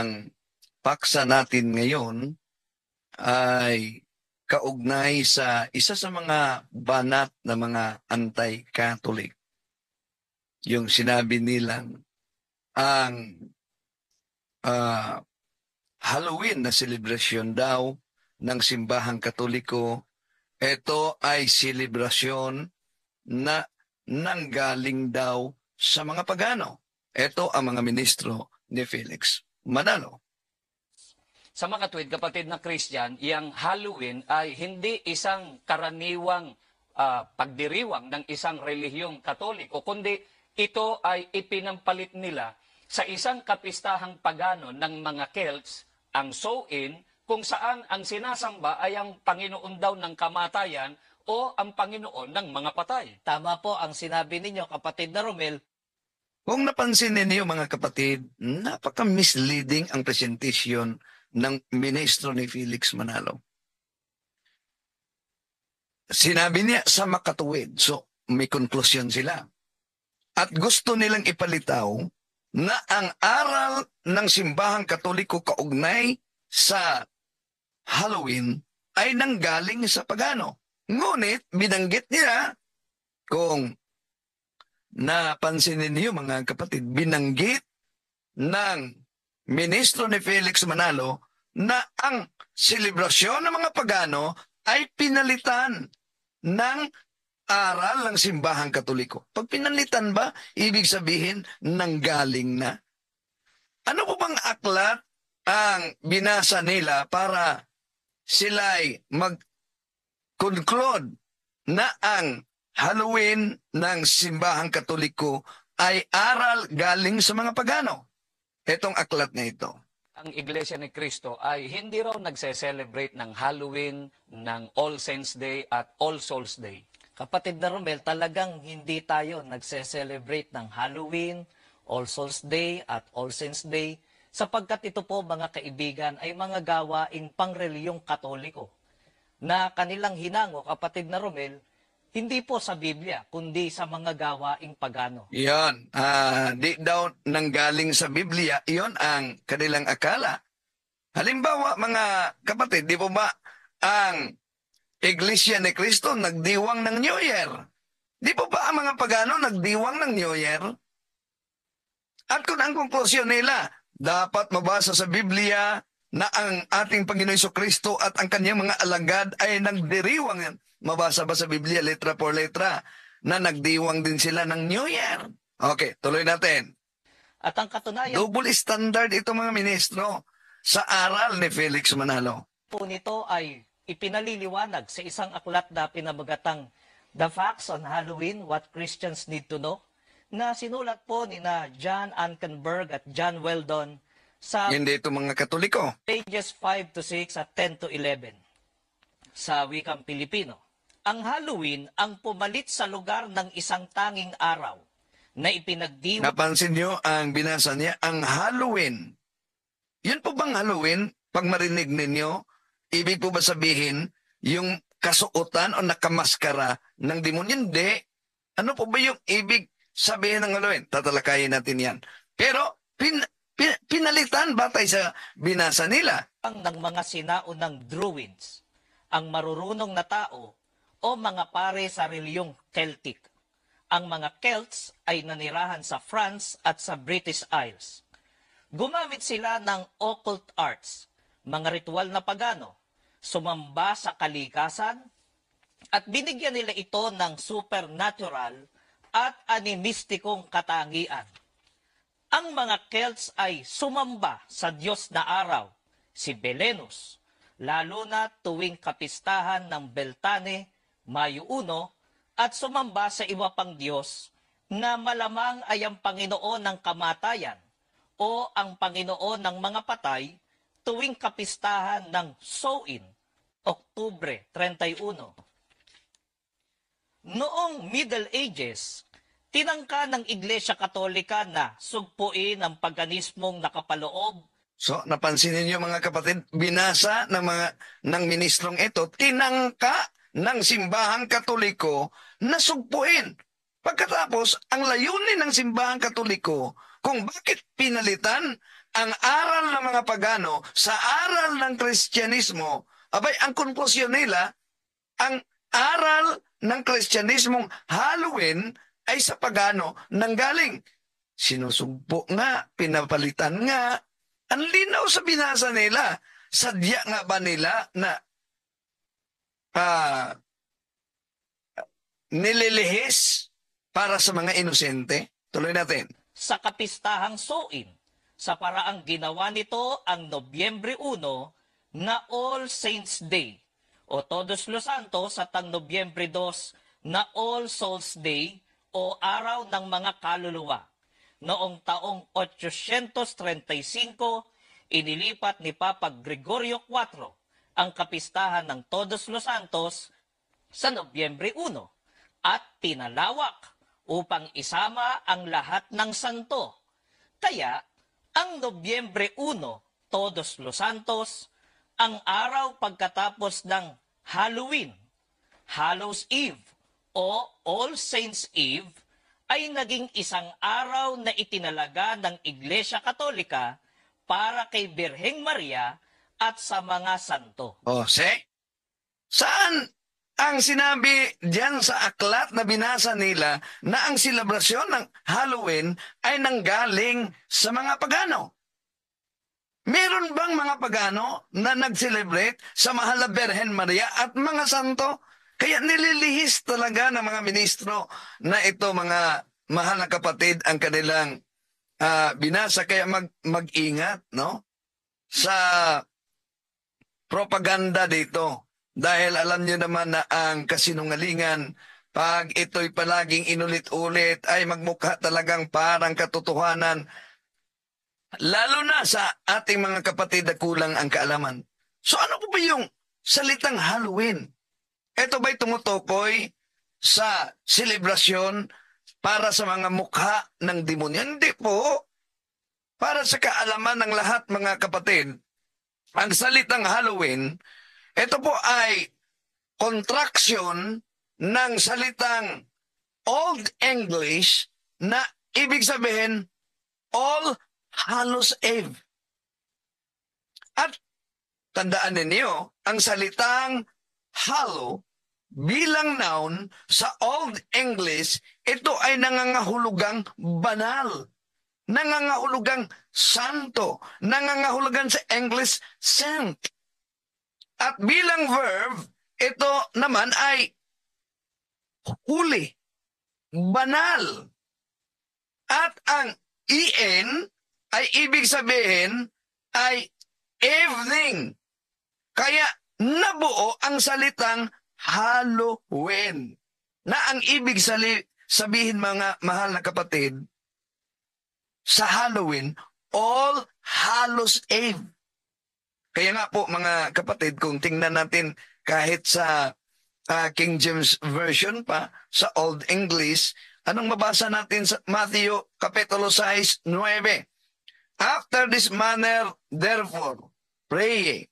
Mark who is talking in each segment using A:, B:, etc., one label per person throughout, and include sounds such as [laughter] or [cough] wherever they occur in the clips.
A: ng paksa natin ngayon ay kaugnay sa isa sa mga banat na mga anti-Catholic. Yung sinabi nilang ang uh, Halloween na selebrasyon daw ng simbahang katoliko, ito ay selebrasyon na nanggaling daw sa mga pagano. Ito ang mga ministro ni Felix manalo.
B: Sa mga tuwid, kapatid na Christian, iyang Halloween ay hindi isang karaniwang uh, pagdiriwang ng isang relihiyong katoliko, kundi ito ay ipinampalit nila sa isang kapistahang pagano ng mga Celts, ang Soin, kung saan ang sinasamba ay ang Panginoon daw ng kamatayan o ang Panginoon ng mga patay. Tama po ang sinabi ninyo, kapatid na Romel,
A: kung napansin ninyo mga kapatid, napaka-misleading ang presentation ng ministro ni Felix Manalo. Sinabi niya sa makatuwid, so may conclusion sila. At gusto nilang ipalitaw na ang aral ng simbahang katoliko kaugnay sa Halloween ay nanggaling sa pagano. Ngunit binanggit niya kung na niyo mga kapatid, binanggit ng ministro ni Felix Manalo na ang selebrasyon ng mga pagano ay pinalitan ng aral ng simbahang katoliko. Pag pinalitan ba, ibig sabihin nanggaling na. Ano po bang aklat ang binasa nila para sila'y mag-conclude na ang Halloween ng simbahang katoliko ay aral galing sa mga pagano. Itong aklat na ito.
B: Ang Iglesia ni Cristo ay hindi raw nagse-celebrate ng Halloween, ng All Saints Day at All Souls Day. Kapatid na Romel, talagang hindi tayo nagse-celebrate ng Halloween, All Souls Day at All Saints Day sapagkat ito po mga kaibigan ay mga gawaing pangreliyong katoliko na kanilang hinango kapatid na Romel hindi po sa Biblia, kundi sa mga gawaing pagano.
A: Iyon, uh, di daw nanggaling sa Biblia, iyon ang kanilang akala. Halimbawa mga kapatid, di po ba ang Iglesia ni Kristo nagdiwang ng New Year? Di po ba ang mga pagano nagdiwang ng New Year? At kung ang konklusyon nila, dapat mabasa sa Biblia na ang ating Panginoon Kristo at ang kanyang mga alagad ay nagdiriwang mabasa ba sa Biblia letra por letra na nagdiwang din sila ng New Year. Okay, tuloy natin.
B: At ang katunayan...
A: Double standard ito mga ministro sa aral ni Felix Manalo.
B: Po nito ay ipinaliliwanag sa isang aklat na pinabagatang The Facts on Halloween, What Christians Need to Know, na sinulat po ni na John Ankenberg at John Weldon sa... Hindi
A: ito mga Katoliko.
B: Pages 5 to 6 at 10 to 11 sa wikang Pilipino ang Halloween ang pumalit sa lugar ng isang tanging araw na ipinagdiwang.
A: Napansin niyo ang binasa niya, ang Halloween. Yun po bang Halloween? Pag marinig ninyo, ibig po ba sabihin yung kasuotan o nakamaskara ng demonyo? Hindi. Ano po ba yung ibig sabihin ng Halloween? Tatalakayin natin yan. Pero pin, pin, pinalitan batay sa binasa nila.
B: Ang ng mga sinaon ng Druids, ang marurunong na tao o mga pare sa reliyong Celtic. Ang mga Celts ay nanirahan sa France at sa British Isles. Gumamit sila ng occult arts, mga ritual na pagano, sumamba sa kalikasan, at binigyan nila ito ng supernatural at animistikong katangian. Ang mga Celts ay sumamba sa Diyos na araw, si Belenus, lalo na tuwing kapistahan ng Beltane Mayo 1, at sumamba sa iba pang Diyos na malamang ay ang Panginoon ng kamatayan o ang Panginoon ng mga patay tuwing kapistahan ng Soin, Oktubre 31. Noong Middle Ages, tinangka ng Iglesia Katolika na sugpuin ang paganismong nakapaloob.
A: So, napansin niyo mga kapatid, binasa ng mga ng ministrong ito, tinangka ng simbahang katoliko na sugpuin. Pagkatapos, ang layunin ng simbahang katoliko kung bakit pinalitan ang aral ng mga pagano sa aral ng Kristyanismo, abay, ang konklusyon nila, ang aral ng Kristyanismong Halloween ay sa pagano nanggaling. Sinusugpo nga, pinapalitan nga. Ang linaw sa binasa nila, sadya nga ba nila na uh, nililihis para sa mga inosente? Tuloy natin.
B: Sa kapistahang suin, sa paraang ginawa nito ang Nobyembre 1 na All Saints Day o Todos Los Santos at ang Nobyembre 2 na All Souls Day o Araw ng Mga Kaluluwa. Noong taong 835, inilipat ni Papa Gregorio IV ang kapistahan ng Todos Los Santos sa Nobyembre 1 at pinalawak upang isama ang lahat ng santo. Kaya ang Nobyembre 1, Todos Los Santos, ang araw pagkatapos ng Halloween, Hallows Eve o All Saints Eve ay naging isang araw na itinalaga ng Iglesia Katolika para kay Birheng Maria at sa mga santo. O,
A: se? Saan ang sinabi diyan sa aklat na binasa nila na ang selebrasyon ng Halloween ay nanggaling sa mga pagano? Meron bang mga pagano na nag-celebrate sa mahal na Berhen Maria at mga santo? Kaya nililihis talaga ng mga ministro na ito mga mahal na kapatid ang kanilang uh, binasa. Kaya mag, mag-ingat no? sa propaganda dito. Dahil alam niyo naman na ang kasinungalingan, pag ito'y palaging inulit-ulit, ay magmukha talagang parang katotohanan. Lalo na sa ating mga kapatid na kulang ang kaalaman. So ano po ba yung salitang Halloween? Ito ba'y tumutukoy sa selebrasyon para sa mga mukha ng demonyo? Hindi po. Para sa kaalaman ng lahat mga kapatid, ang salitang Halloween, ito po ay contraction ng salitang Old English na ibig sabihin all Hallows Eve. At tandaan ninyo, ang salitang Hallow bilang noun sa Old English, ito ay nangangahulugang banal nangangahulugang santo, nangangahulugan sa English saint. At bilang verb, ito naman ay huli, banal. At ang en ay ibig sabihin ay evening. Kaya nabuo ang salitang Halloween. Na ang ibig sabihin mga mahal na kapatid sa Halloween, all halos Eve. Kaya nga po mga kapatid, kung tingnan natin kahit sa uh, King James Version pa, sa Old English, anong mabasa natin sa Matthew Kapitulo 6, 9? After this manner, therefore, pray,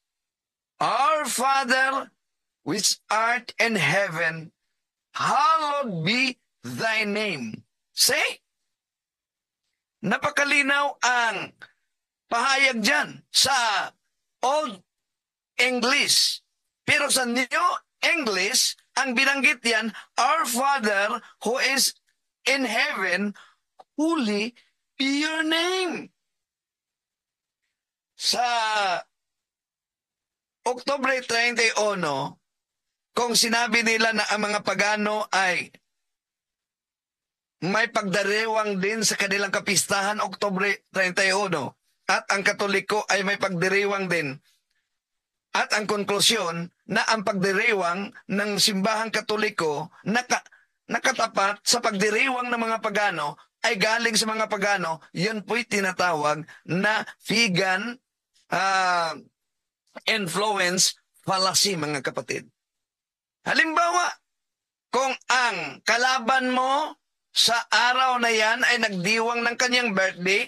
A: Our Father, which art in heaven, hallowed be thy name. See? Napakalinaw ang pahayag dyan sa Old English. Pero sa New English, ang binanggit yan, Our Father who is in heaven, holy be your name. Sa Oktobre 31, kung sinabi nila na ang mga pagano ay may pagdarewang din sa kanilang kapistahan Oktobre 31 at ang Katoliko ay may pagdiriwang din. At ang konklusyon na ang pagdiriwang ng simbahang Katoliko naka, nakatapat sa pagdiriwang ng mga pagano ay galing sa mga pagano, yun po'y tinatawag na vegan uh, influence fallacy mga kapatid. Halimbawa, kung ang kalaban mo sa araw na yan ay nagdiwang ng kanyang birthday,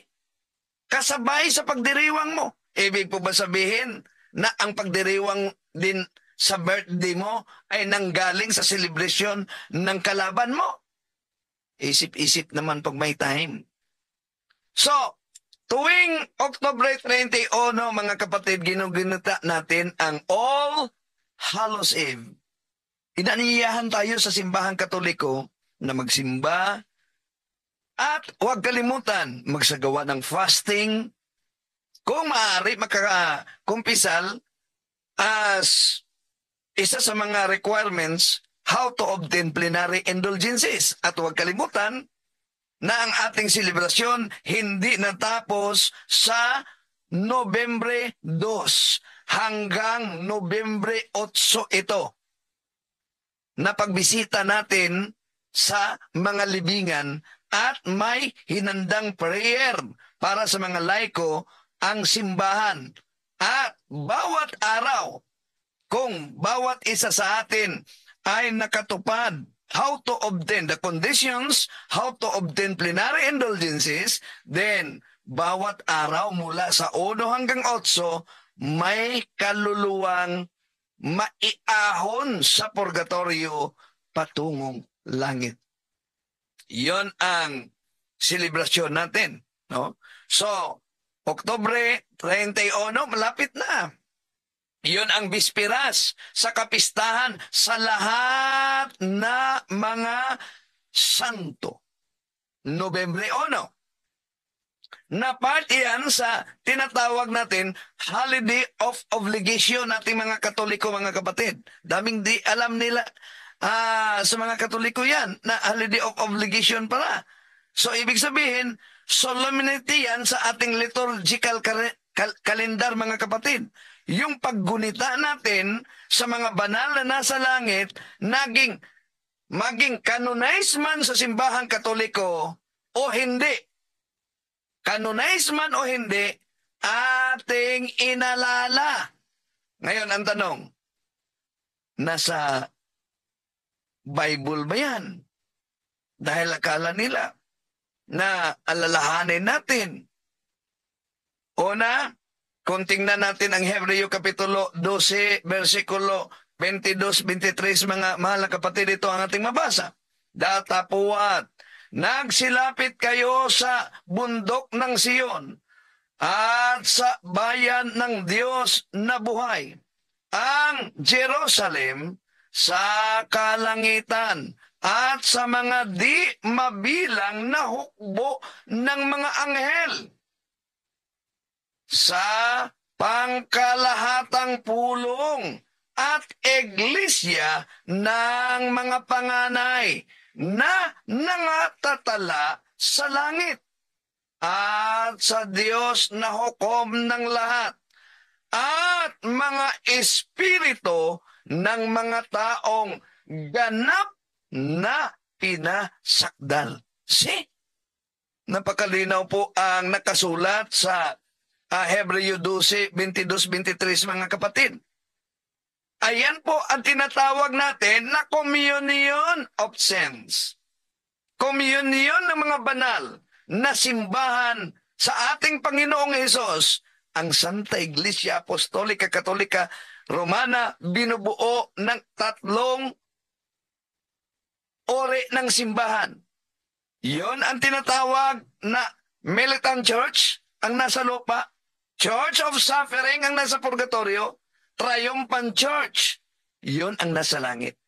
A: kasabay sa pagdiriwang mo. Ibig po ba sabihin na ang pagdiriwang din sa birthday mo ay nanggaling sa celebration ng kalaban mo? Isip-isip naman pag may time. So, tuwing October 31, mga kapatid, ginugunita natin ang All Hallows Eve. Inaniyahan tayo sa simbahang katoliko na magsimba at huwag kalimutan magsagawa ng fasting. Kung maaari, makakumpisal as isa sa mga requirements how to obtain plenary indulgences. At huwag kalimutan na ang ating selebrasyon hindi natapos sa Nobyembre 2 hanggang Nobyembre 8 ito. na pagbisita natin sa mga libingan at may hinandang prayer para sa mga laiko ang simbahan. At bawat araw, kung bawat isa sa atin ay nakatupad how to obtain the conditions, how to obtain plenary indulgences, then bawat araw mula sa 1 hanggang 8, may kaluluwang maiahon sa purgatorio patungong langit. Yon ang selebrasyon natin. No? So, Oktobre 31, malapit na. Yon ang bispiras sa kapistahan sa lahat na mga santo. Nobyembre 1. Na part iyan sa tinatawag natin holiday of obligation natin mga katoliko mga kapatid. Daming di alam nila ah, sa mga Katoliko yan, na holiday of obligation para. So, ibig sabihin, solemnity yan sa ating liturgical calendar mga kapatid. Yung paggunita natin sa mga banal na nasa langit, naging, maging canonize man sa simbahang katoliko o hindi. Canonize man o hindi, ating inalala. Ngayon, ang tanong, nasa Bible ba yan? Dahil akala nila na alalahanin natin. Una, kung tingnan natin ang Hebreo Kapitulo 12, versikulo 22-23, mga mahal na kapatid, ito ang ating mabasa. Datapuat, nagsilapit kayo sa bundok ng Siyon at sa bayan ng Diyos na buhay. Ang Jerusalem sa kalangitan at sa mga di mabilang na hukbo ng mga anghel sa pangkalahatang pulong at iglesia ng mga panganay na nangatatala sa langit at sa Diyos na hukom ng lahat at mga espirito ng mga taong ganap na pinasakdal. si Napakalinaw po ang nakasulat sa uh, Hebreo 12, 23 mga kapatid. Ayan po ang tinatawag natin na communion of saints. Communion ng mga banal na simbahan sa ating Panginoong Hesus, ang Santa Iglesia Apostolika Katolika Romana binubuo ng tatlong ore ng simbahan. Yon ang tinatawag na militant church ang nasa lupa, church of suffering ang nasa purgatorio, triumphant church, yon ang nasa langit.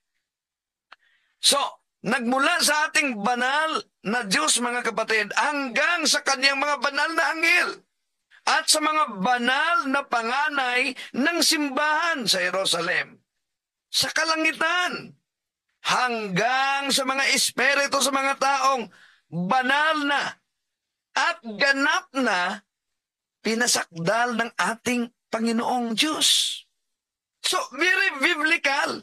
A: So, nagmula sa ating banal na Diyos mga kapatid hanggang sa kanyang mga banal na anghel at sa mga banal na panganay ng simbahan sa Jerusalem, sa kalangitan, hanggang sa mga espiritu sa mga taong banal na at ganap na pinasakdal ng ating Panginoong Diyos. So, very biblical.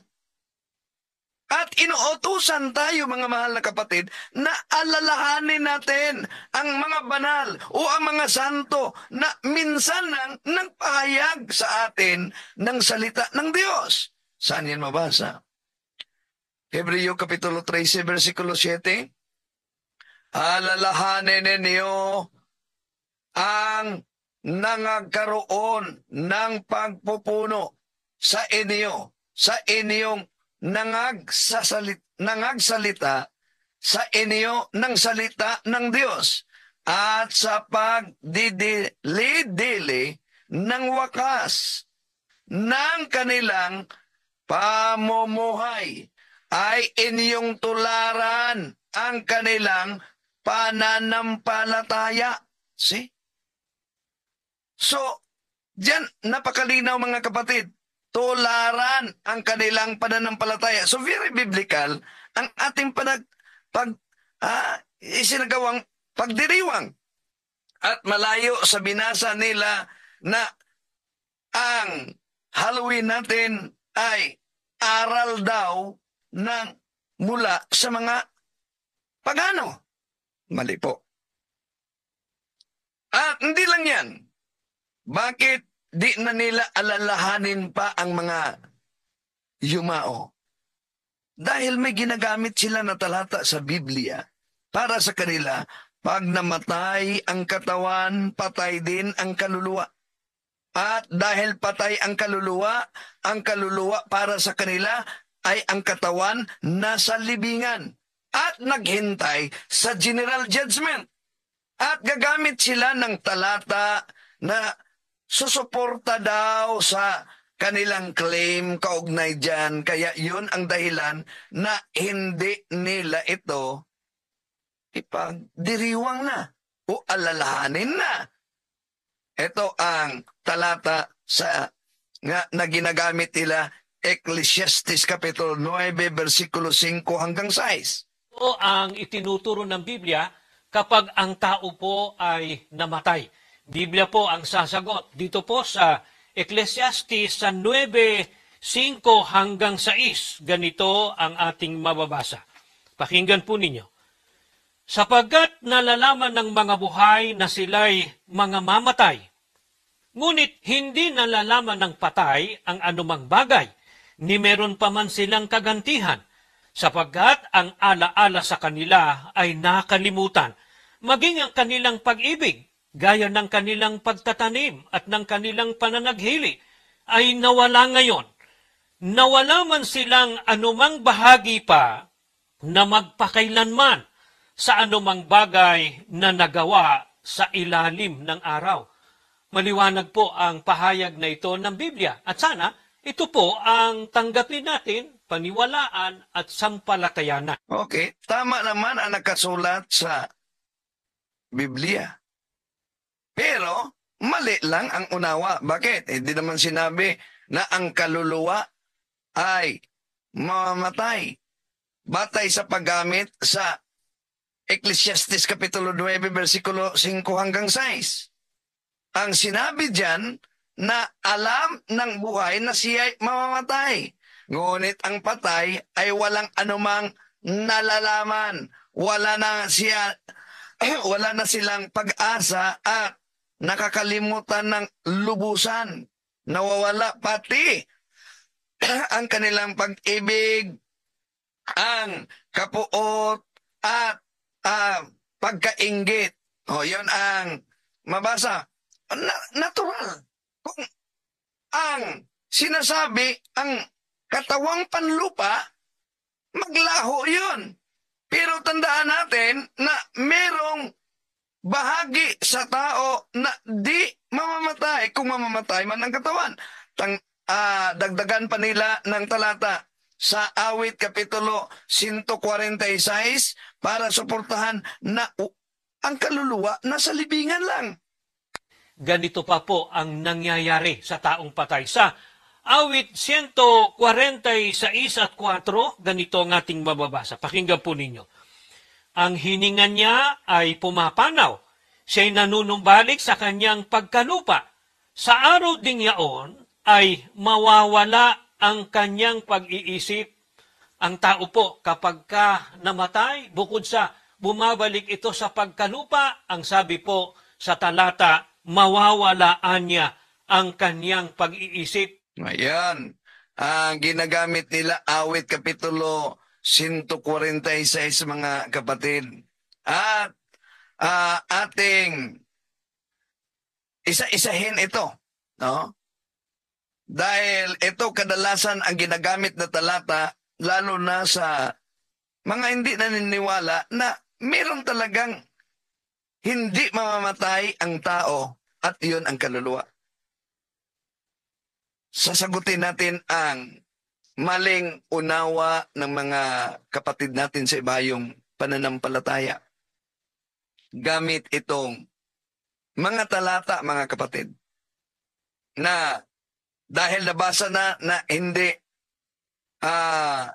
A: At inuutusan tayo mga mahal na kapatid na alalahanin natin ang mga banal o ang mga santo na minsan nang nagpahayag sa atin ng salita ng Diyos. Saan yan mabasa? Hebreo Kapitulo 13, versikulo 7. Alalahanin ninyo ang nangagkaroon ng pagpupuno sa inyo, sa inyong nangagsasalit, nangagsalita sa inyo ng salita ng Diyos at sa pagdidili ng wakas ng kanilang pamumuhay ay inyong tularan ang kanilang pananampalataya. See? So, diyan napakalinaw mga kapatid tularan ang kanilang pananampalataya. So very biblical ang ating panag, pag, ah, isinagawang pagdiriwang at malayo sa binasa nila na ang Halloween natin ay aral daw ng mula sa mga pagano. Mali po. At hindi lang yan. Bakit Di na nila alalahanin pa ang mga yumao. Dahil may ginagamit sila na talata sa Biblia para sa kanila, pag namatay ang katawan, patay din ang kaluluwa. At dahil patay ang kaluluwa, ang kaluluwa para sa kanila ay ang katawan nasa libingan at naghintay sa general judgment. At gagamit sila ng talata na susuporta daw sa kanilang claim kaugnay dyan. Kaya yun ang dahilan na hindi nila ito ipagdiriwang na o alalahanin na. Ito ang talata sa nga, na ginagamit nila Ecclesiastes Kapitulo 9, versikulo 5 hanggang 6.
C: O ang itinuturo ng Biblia kapag ang tao po ay namatay. Biblia po ang sasagot dito po sa Ecclesiastes sa 9, hanggang 6. Ganito ang ating mababasa. Pakinggan po ninyo. Sapagkat nalalaman ng mga buhay na sila'y mga mamatay, ngunit hindi nalalaman ng patay ang anumang bagay, ni meron pa man silang kagantihan, sapagkat ang alaala sa kanila ay nakalimutan, maging ang kanilang pag-ibig gaya ng kanilang pagtatanim at ng kanilang pananaghili, ay nawala ngayon. Nawala man silang anumang bahagi pa na magpakailanman sa anumang bagay na nagawa sa ilalim ng araw. Maliwanag po ang pahayag na ito ng Biblia at sana ito po ang tanggapin natin, paniwalaan at sampalatayanan.
A: Okay, tama naman ang nakasulat sa Biblia pero mali lang ang unawa. Bakit? Hindi eh, naman sinabi na ang kaluluwa ay mamatay. batay sa paggamit sa Ecclesiastes Kapitulo 9, versikulo 5 hanggang 6. Ang sinabi diyan na alam ng buhay na siya ay mamamatay. Ngunit ang patay ay walang anumang nalalaman. Wala na siya [clears throat] wala na silang pag-asa at nakakalimutan ng lubusan, nawawala pati [clears throat] ang kanilang pag-ibig, ang kapuot at uh, pagkainggit. O, yun ang mabasa. Na, natural. Kung ang sinasabi, ang katawang panlupa, maglaho yun. Pero tandaan natin na merong bahagi sa tao na di mamamatay kung mamamatay man ang katawan. Tang, uh, dagdagan pa nila ng talata sa awit kapitulo 146 para suportahan na uh, ang kaluluwa nasa libingan lang.
C: Ganito pa po ang nangyayari sa taong patay. Sa awit 146 at 4, ganito ang ating mababasa. Pakinggan po ninyo ang hiningan niya ay pumapanaw. Siya'y nanunumbalik sa kanyang pagkalupa. Sa araw ding yaon ay mawawala ang kanyang pag-iisip. Ang tao po kapag ka namatay, bukod sa bumabalik ito sa pagkalupa, ang sabi po sa talata, mawawalaan niya ang
A: kanyang pag-iisip. Ayan. Ang uh, ginagamit nila awit kapitulo 146 mga kapatid. At uh, ating isa-isahin ito, no? Dahil ito kadalasan ang ginagamit na talata lalo na sa mga hindi naniniwala na meron talagang hindi mamamatay ang tao at iyon ang kaluluwa. Sasagutin natin ang maling unawa ng mga kapatid natin sa iba yung pananampalataya. Gamit itong mga talata, mga kapatid, na dahil nabasa na na hindi uh,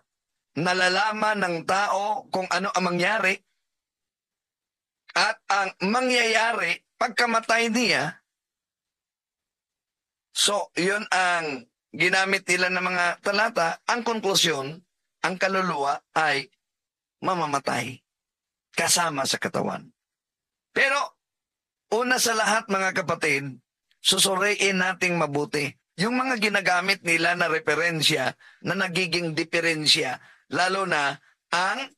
A: nalalaman ng tao kung ano ang mangyari at ang mangyayari pagkamatay niya. So, yun ang ginamit nila ng mga talata, ang konklusyon, ang kaluluwa ay mamamatay kasama sa katawan. Pero una sa lahat mga kapatid, susuriin nating mabuti yung mga ginagamit nila na referensya na nagiging diferensya, lalo na ang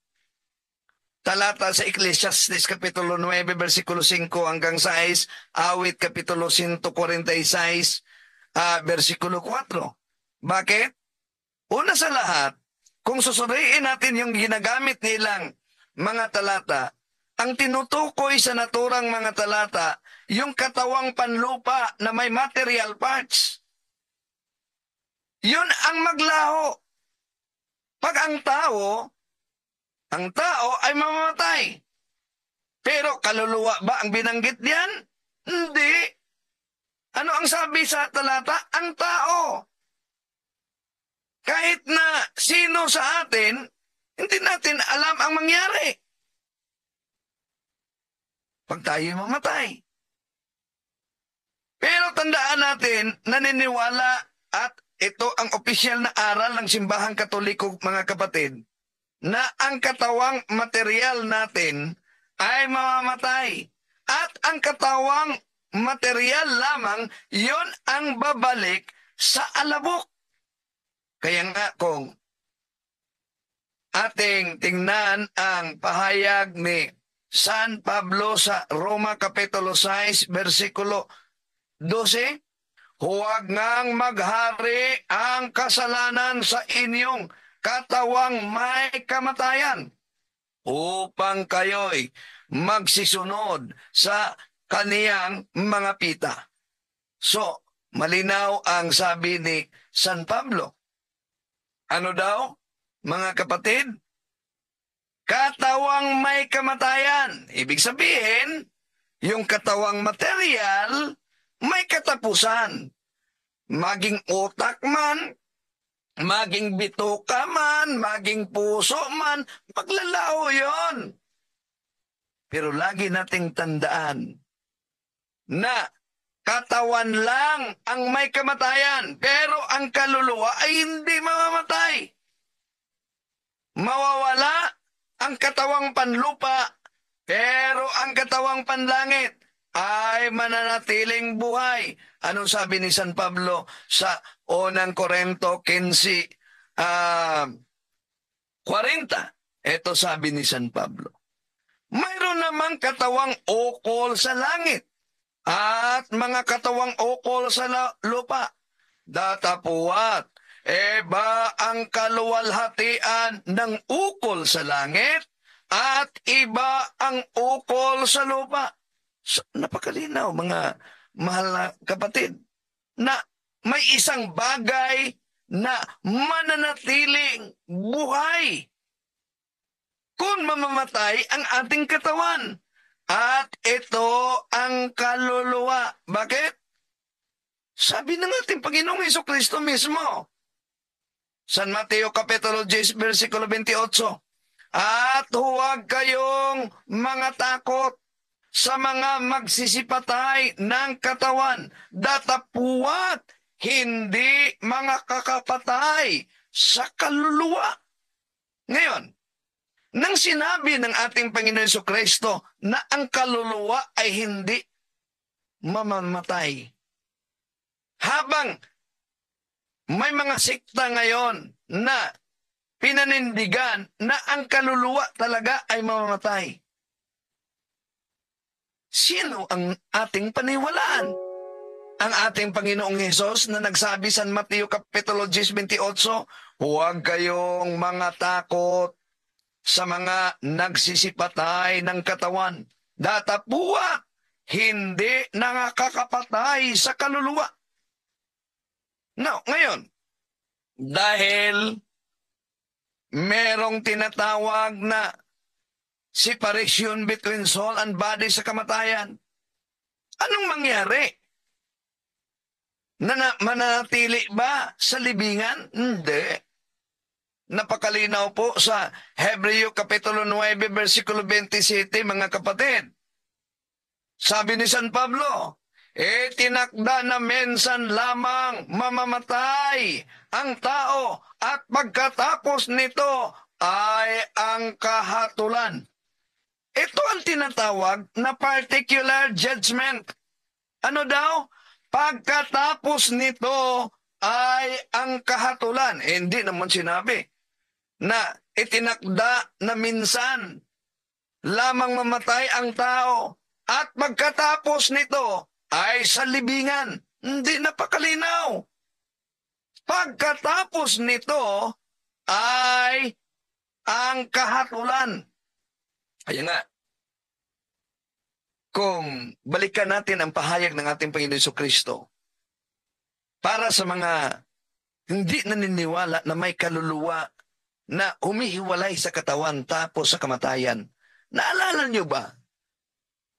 A: talata sa Ecclesiastes Kapitulo 9, bersikulo 5 hanggang 6, awit Kapitulo 146, uh, versikulo 4. Bakit? Una sa lahat, kung susuriin natin yung ginagamit nilang mga talata, ang tinutukoy sa naturang mga talata, yung katawang panlupa na may material parts. Yun ang maglaho. Pag ang tao, ang tao ay mamamatay. Pero kaluluwa ba ang binanggit niyan? Hindi. Ano ang sabi sa talata? Ang tao. Kahit na sino sa atin, hindi natin alam ang mangyari. Pag tayo mamatay. Pero tandaan natin, naniniwala at ito ang opisyal na aral ng simbahang katoliko mga kapatid na ang katawang material natin ay mamamatay at ang katawang material lamang, yon ang babalik sa alabok. Kaya nga kung ating tingnan ang pahayag ni San Pablo sa Roma Kapitulo 6, versikulo 12, Huwag ngang maghari ang kasalanan sa inyong katawang may kamatayan upang kayo'y magsisunod sa kaniyang mga pita. So, malinaw ang sabi ni San Pablo. Ano daw, mga kapatid? Katawang may kamatayan. Ibig sabihin, yung katawang material may katapusan. Maging utak man, maging bituka man, maging puso man, maglalao yon. Pero lagi nating tandaan, na katawan lang ang may kamatayan, pero ang kaluluwa ay hindi mamamatay. Mawawala ang katawang panlupa, pero ang katawang panlangit ay mananatiling buhay. Anong sabi ni San Pablo sa unang Korento 15, uh, 40? Ito sabi ni San Pablo. Mayroon namang katawang ukol sa langit at mga katawang ukol sa lupa. Datapuat, e eh, ba ang kaluwalhatian ng ukol sa langit at iba ang ukol sa lupa? Napakalinaw mga mahal na kapatid na may isang bagay na mananatiling buhay kung mamamatay ang ating katawan. At ito ang kaluluwa. Bakit? Sabi ng ating Panginoong Heso Kristo mismo. San Mateo Kapitulo 10, versikulo 28. At huwag kayong mga takot sa mga magsisipatay ng katawan, datapuwat, hindi mga kakapatay sa kaluluwa. Ngayon, nang sinabi ng ating Panginoon so Kristo na ang kaluluwa ay hindi mamamatay. Habang may mga sikta ngayon na pinanindigan na ang kaluluwa talaga ay mamamatay. Sino ang ating paniwalaan? Ang ating Panginoong Hesus na nagsabi sa Mateo Kapitulo 28, Huwag kayong mga takot sa mga nagsisipatay ng katawan. Datapuwa, hindi nakakapatay sa kaluluwa. Now, ngayon, dahil merong tinatawag na separation between soul and body sa kamatayan, anong mangyari? Nana mananatili ba sa libingan? Hindi. Napakalinaw po sa Hebreo Kapitulo 9, versikulo 27, mga kapatid. Sabi ni San Pablo, E tinakda na mensan lamang mamamatay ang tao at pagkatapos nito ay ang kahatulan. Ito ang tinatawag na particular judgment. Ano daw? Pagkatapos nito ay ang kahatulan. Eh, hindi naman sinabi na itinakda na minsan lamang mamatay ang tao at pagkatapos nito ay sa libingan. Hindi napakalinaw. Pagkatapos nito ay ang kahatulan. Ayan nga. Kung balikan natin ang pahayag ng ating Panginoon Iso Kristo para sa mga hindi naniniwala na may kaluluwa na humihiwalay sa katawan tapos sa kamatayan. Naalala niyo ba?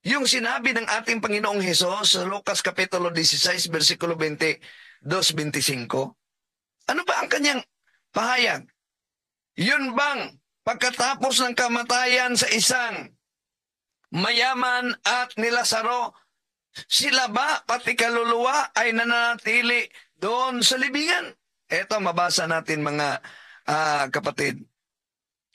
A: Yung sinabi ng ating Panginoong Hesus sa Lucas Kapitulo 16, versikulo 20, 2.25, ano ba ang kanyang pahayag? Yun bang pagkatapos ng kamatayan sa isang mayaman at nilasaro, sila ba pati kaluluwa ay nananatili doon sa libingan? Eto, mabasa natin mga uh, kapatid,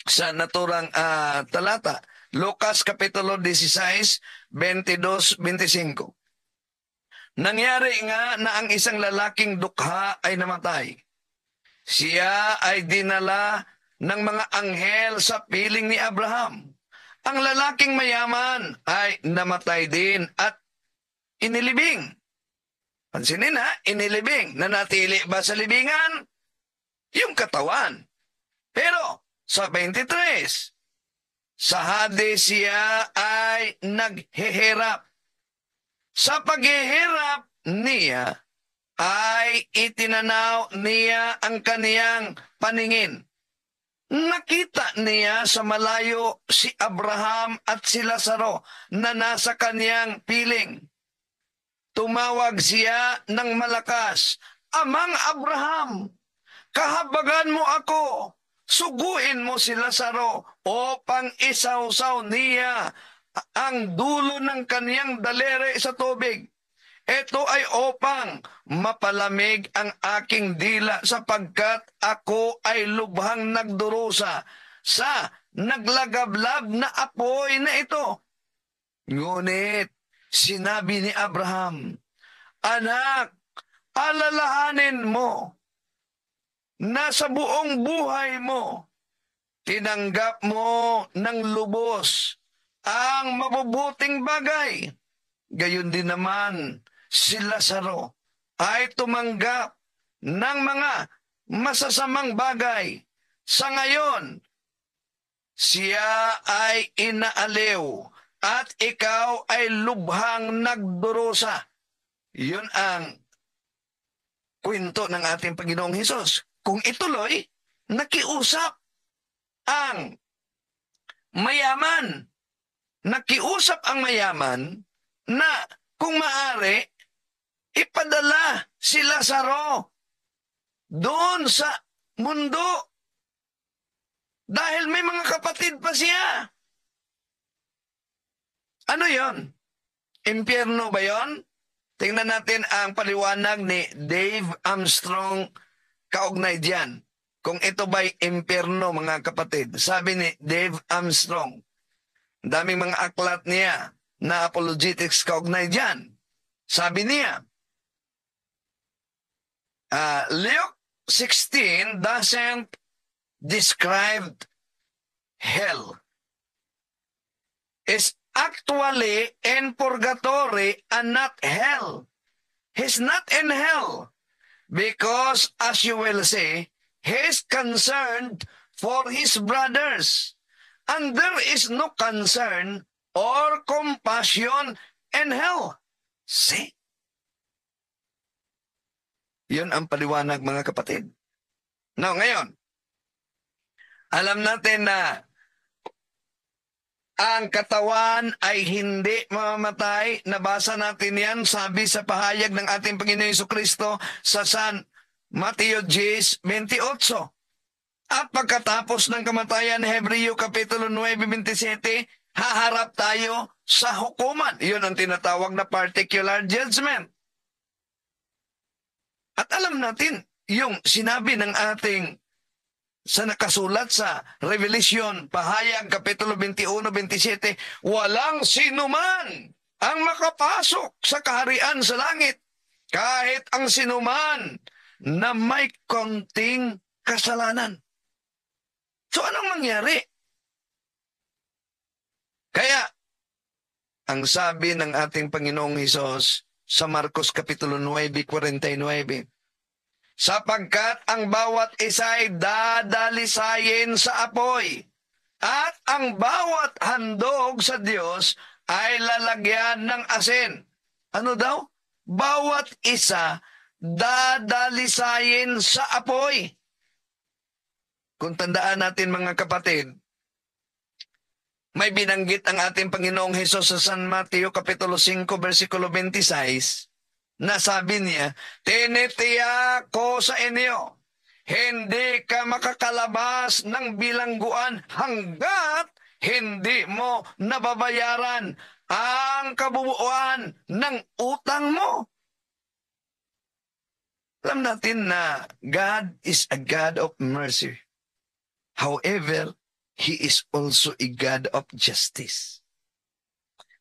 A: sa naturang uh, talata. Lucas Kapitulo 16, 22-25. Nangyari nga na ang isang lalaking dukha ay namatay. Siya ay dinala ng mga anghel sa piling ni Abraham. Ang lalaking mayaman ay namatay din at inilibing. Pansinin ha, inilibing. Nanatili ba sa libingan? yung katawan. Pero sa 23, sa Hades siya ay naghihirap. Sa paghihirap niya ay itinanaw niya ang kaniyang paningin. Nakita niya sa malayo si Abraham at si Lazaro na nasa kaniyang piling. Tumawag siya ng malakas, Amang Abraham, kahabagan mo ako. Suguin mo si Lazaro upang isawsaw niya ang dulo ng kaniyang dalere sa tubig. Ito ay upang mapalamig ang aking dila sapagkat ako ay lubhang nagdurusa sa naglagablab na apoy na ito. Ngunit sinabi ni Abraham, Anak, alalahanin mo na sa buong buhay mo, tinanggap mo ng lubos ang mabubuting bagay. Gayon din naman, si Lazaro ay tumanggap ng mga masasamang bagay. Sa ngayon, siya ay inaaliw at ikaw ay lubhang nagdurusa. Yun ang kwento ng ating Panginoong Hesus kung ituloy, nakiusap ang mayaman. Nakiusap ang mayaman na kung maari, ipadala si Lazaro doon sa mundo. Dahil may mga kapatid pa siya. Ano yon? Impyerno ba yon? Tingnan natin ang paliwanag ni Dave Armstrong kaugnay diyan. Kung ito ba'y impyerno, mga kapatid. Sabi ni Dave Armstrong, daming mga aklat niya na apologetics kaugnay diyan. Sabi niya, uh, Luke 16 doesn't describe hell. It's actually in purgatory and not hell. He's not in hell because as you will see, he is concerned for his brothers. And there is no concern or compassion in hell. See? Yun ang paliwanag mga kapatid. Now, ngayon, alam natin na ang katawan ay hindi mamamatay. Nabasa natin yan, sabi sa pahayag ng ating Panginoon Yeso Kristo sa San Mateo 10.28. At pagkatapos ng kamatayan, Hebreo Kapitulo 9.27, haharap tayo sa hukuman. Yun ang tinatawag na particular judgment. At alam natin, yung sinabi ng ating sa nakasulat sa Revelation, pahayag Kapitulo 21-27, walang sinuman ang makapasok sa kaharian sa langit, kahit ang sinuman na may konting kasalanan. So anong mangyari? Kaya, ang sabi ng ating Panginoong Hesus sa Marcos Kapitulo 9, 49, sapagkat ang bawat isa ay dadalisayin sa apoy at ang bawat handog sa Diyos ay lalagyan ng asin. Ano daw? Bawat isa dadalisayin sa apoy. Kung tandaan natin mga kapatid, may binanggit ang ating Panginoong Hesus sa San Mateo Kapitulo 5, versikulo 26, na sabi niya, tinitiya ko sa inyo, hindi ka makakalabas ng bilangguan hanggat hindi mo nababayaran ang kabubuan ng utang mo. Alam natin na God is a God of mercy. However, He is also a God of justice.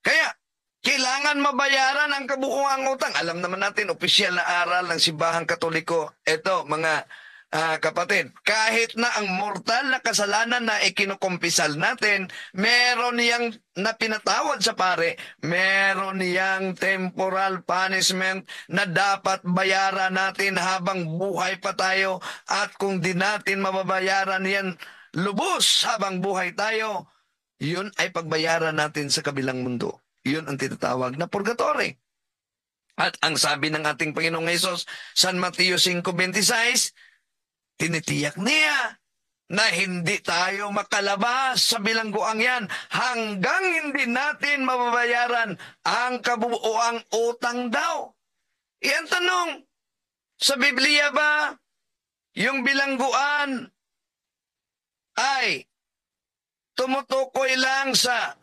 A: Kaya, kailangan mabayaran ang kabukuang utang. Alam naman natin, opisyal na aral ng Simbahang Katoliko. Ito, mga uh, kapatid, kahit na ang mortal na kasalanan na ikinukumpisal natin, meron niyang napinatawad sa pare, meron niyang temporal punishment na dapat bayaran natin habang buhay pa tayo at kung di natin mababayaran yan lubos habang buhay tayo, yun ay pagbayaran natin sa kabilang mundo. Yun ang tinatawag na purgatory. At ang sabi ng ating Panginoong Yesus, San Mateo 5.26, tinitiyak niya na hindi tayo makalabas sa bilangguang yan hanggang hindi natin mababayaran ang kabuuang utang daw. Iyan tanong, sa Biblia ba yung bilangguan ay tumutukoy lang sa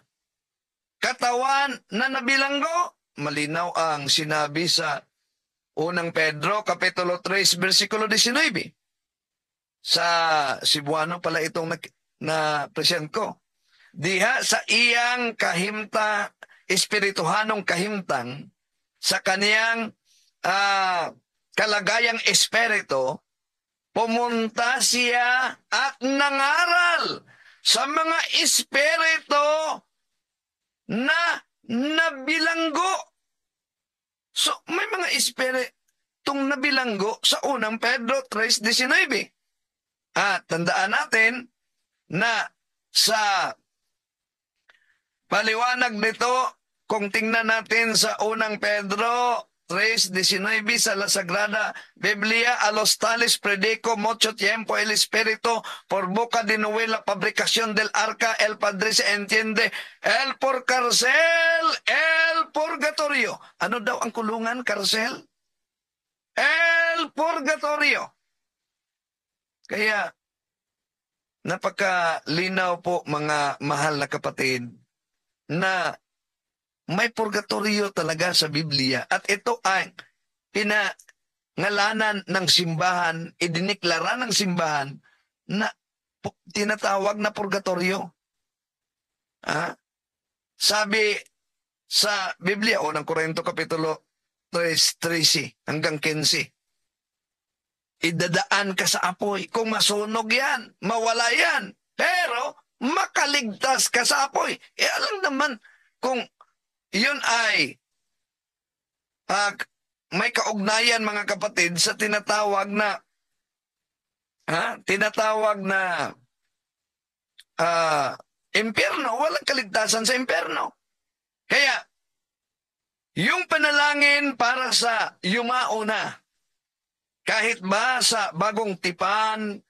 A: katawan na nabilanggo. Malinaw ang sinabi sa unang Pedro, Kapitulo 3, versikulo 19. Sa Cebuano pala itong na, na ko. Diha sa iyang kahimta, espirituhanong kahimtang, sa kaniyang uh, kalagayang espirito, pumunta siya at nangaral sa mga espirito na nabilanggo. So, may mga espiritong nabilanggo sa unang Pedro 3.19. At tandaan natin na sa paliwanag nito, kung tingnan natin sa unang Pedro 3.19 sa la Sagrada Biblia a los tales predico mucho tiempo el Espíritu por boca de Noé la fabricación del arca el Padre se entiende el por carcel el purgatorio ano daw ang kulungan karcel el purgatorio kaya napakalinaw po mga mahal na kapatid na may purgatorio talaga sa Biblia at ito ang pinangalanan ng simbahan, idiniklara ng simbahan na tinatawag na purgatorio. Ha? Sabi sa Biblia, o ng Korento Kapitulo 3.13 hanggang 15, idadaan ka sa apoy. Kung masunog yan, mawala yan. Pero makaligtas ka sa apoy. E alam naman kung iyon ay uh, may kaugnayan mga kapatid sa tinatawag na ha, tinatawag na uh, impyerno. Walang kaligtasan sa impyerno. Kaya, yung panalangin para sa yumao na, kahit ba sa bagong tipan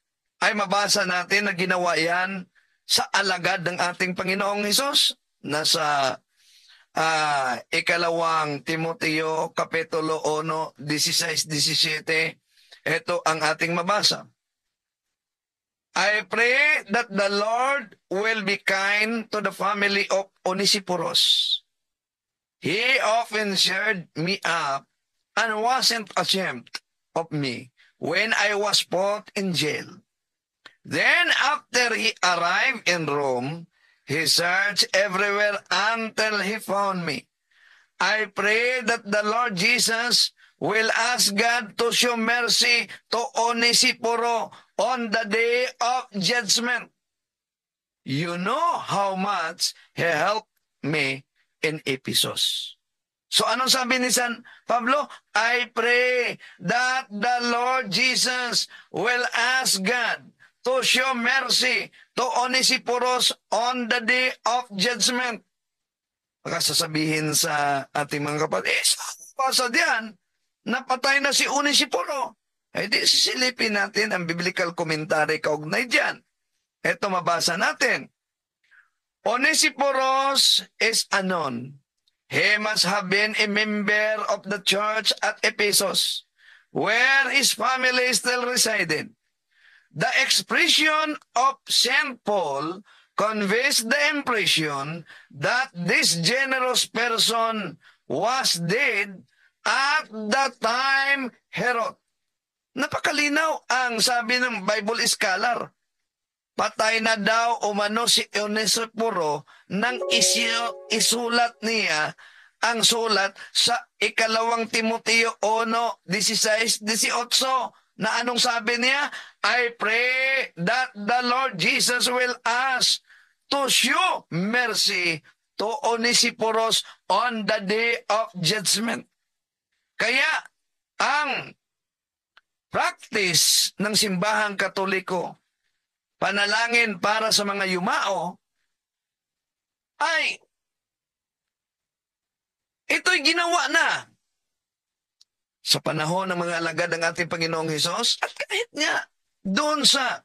A: ay mabasa natin na ginawa yan sa alagad ng ating Panginoong Hesus, nasa uh, ikalawang Timoteo Kapitulo 1, 16-17, ito ang ating mabasa. I pray that the Lord will be kind to the family of Onesiphorus. He often shared me up and wasn't ashamed of me when I was put in jail. Then after he arrived in Rome, He searched everywhere until he found me. I pray that the Lord Jesus will ask God to show mercy to Onesiporo on the day of judgment. You know how much he helped me in Ephesus. So anong sabi ni San Pablo? I pray that the Lord Jesus will ask God to show mercy to Onesiporos on the day of judgment. Baka sasabihin sa ating mga kapatid, eh, sa pasa diyan, napatay na si Onesiporo. Eh di sisilipin natin ang biblical commentary kaugnay diyan. Ito mabasa natin. Onesiporos is anon. He must have been a member of the church at Ephesus, where his family still resided. The expression of St. Paul conveys the impression that this generous person was dead at the time Herod. Napakalinaw ang sabi ng Bible scholar. Patay na daw umano si Onesiporo nang isyo, isulat niya ang sulat sa ikalawang Timoteo 1, 16, 18 na anong sabi niya? I pray that the Lord Jesus will ask to show mercy to Onesiporos on the day of judgment. Kaya ang practice ng simbahang katoliko, panalangin para sa mga yumao, ay ito'y ginawa na sa panahon ng mga alagad ng ating Panginoong Hesus at kahit nga doon sa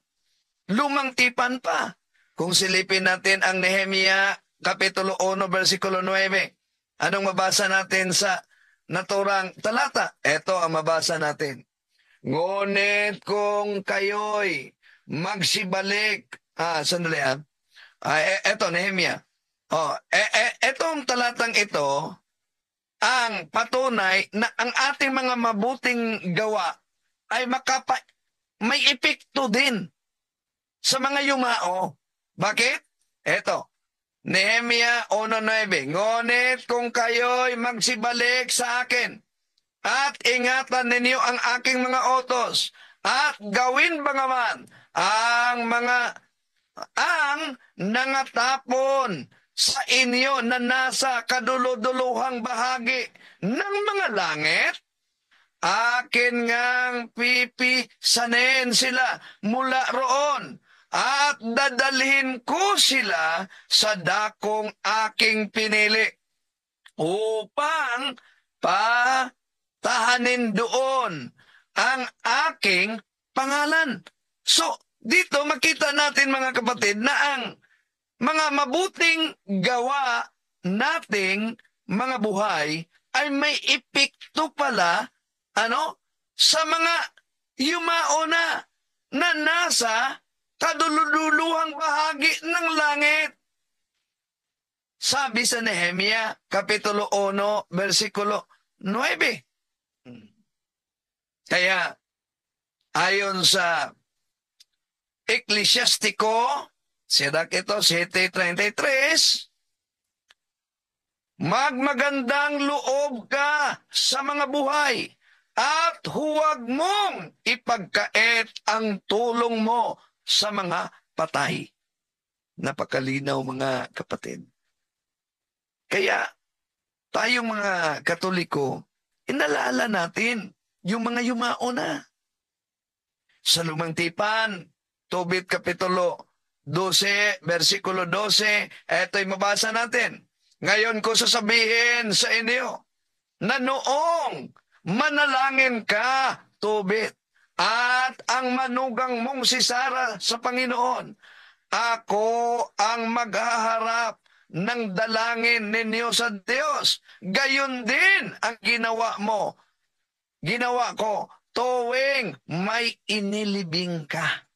A: lumang tipan pa. Kung silipin natin ang Nehemia Kapitulo 1, versikulo 9, anong mabasa natin sa naturang talata? Ito ang mabasa natin. Ngunit kung kayo'y magsibalik, ah, sandali ah, ah e-, eto, Nehemia. Oh, e, e, etong talatang ito, ang patunay na ang ating mga mabuting gawa ay makapa may epekto din sa mga yumao. Bakit? Eto, Nehemia 1.9 Ngunit kung kayo'y magsibalik sa akin at ingatan ninyo ang aking mga otos at gawin bangaman ang mga ang nangatapon sa inyo na nasa kaduloduluhang bahagi ng mga langit? Akin ngang pipisanin sila mula roon at dadalhin ko sila sa dakong aking pinili upang patahanin doon ang aking pangalan. So, dito makita natin mga kapatid na ang mga mabuting gawa nating mga buhay ay may epekto pala ano sa mga yumao na nasa kadululuhang bahagi ng langit. Sabi sa Nehemia, Kapitulo 1, versikulo 9. Kaya, ayon sa Ecclesiastico Sidak ito, 7.33. Magmagandang loob ka sa mga buhay at huwag mong ipagkait ang tulong mo sa mga patay. Napakalinaw mga kapatid. Kaya tayong mga katoliko, inalala natin yung mga yumao na. Sa Lumang Tipan, Tobit Kapitulo 12, versikulo 12, ito'y mabasa natin. Ngayon ko sasabihin sa inyo na noong manalangin ka, tubit, at ang manugang mong si Sarah sa Panginoon, ako ang maghaharap ng dalangin ninyo sa Diyos. Gayon din ang ginawa mo, ginawa ko, tuwing may inilibing ka.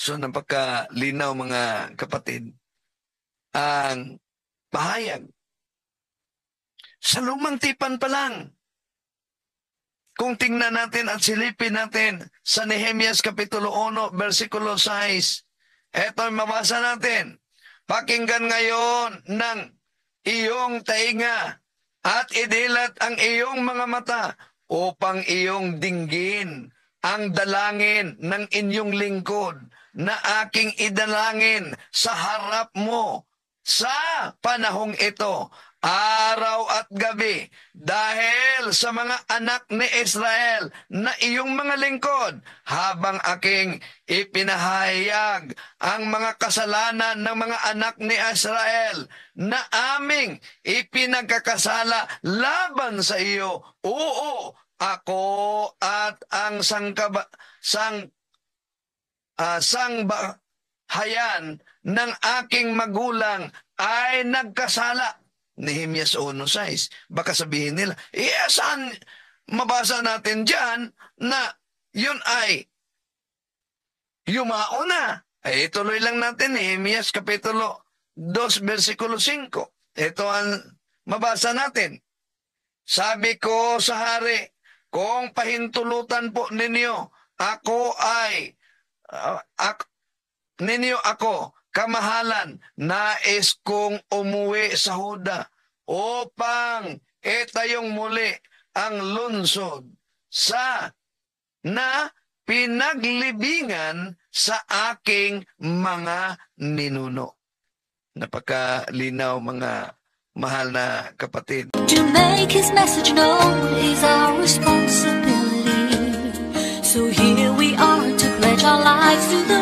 A: So napaka-linaw mga kapatid, ang pahayag. Sa lumang tipan pa lang, kung tingnan natin at silipin natin sa Nehemias Kapitulo 1, versikulo 6, eto ay mabasa natin. Pakinggan ngayon ng iyong tainga at idilat ang iyong mga mata upang iyong dinggin ang dalangin ng inyong lingkod na aking idalangin sa harap mo sa panahong ito, araw at gabi, dahil sa mga anak ni Israel na iyong mga lingkod, habang aking ipinahayag ang mga kasalanan ng mga anak ni Israel na aming ipinagkakasala laban sa iyo. Oo, ako at ang sangkaba, sang uh, sang hayan ng aking magulang ay nagkasala. Nehemias 1.6. Baka sabihin nila, yes, eh, mabasa natin dyan na yun ay yumao na. Eh, ituloy lang natin Nehemias Kapitulo 2, versikulo 5. Ito ang mabasa natin. Sabi ko sa hari, kung pahintulutan po ninyo, ako ay uh, ak, ninyo ako, kamahalan, nais kong umuwi sa Huda upang itayong muli ang lunsod sa na pinaglibingan sa aking mga ninuno. Napakalinaw mga mahal na kapatid. To
C: make his message known is our responsibility. So here our lives to the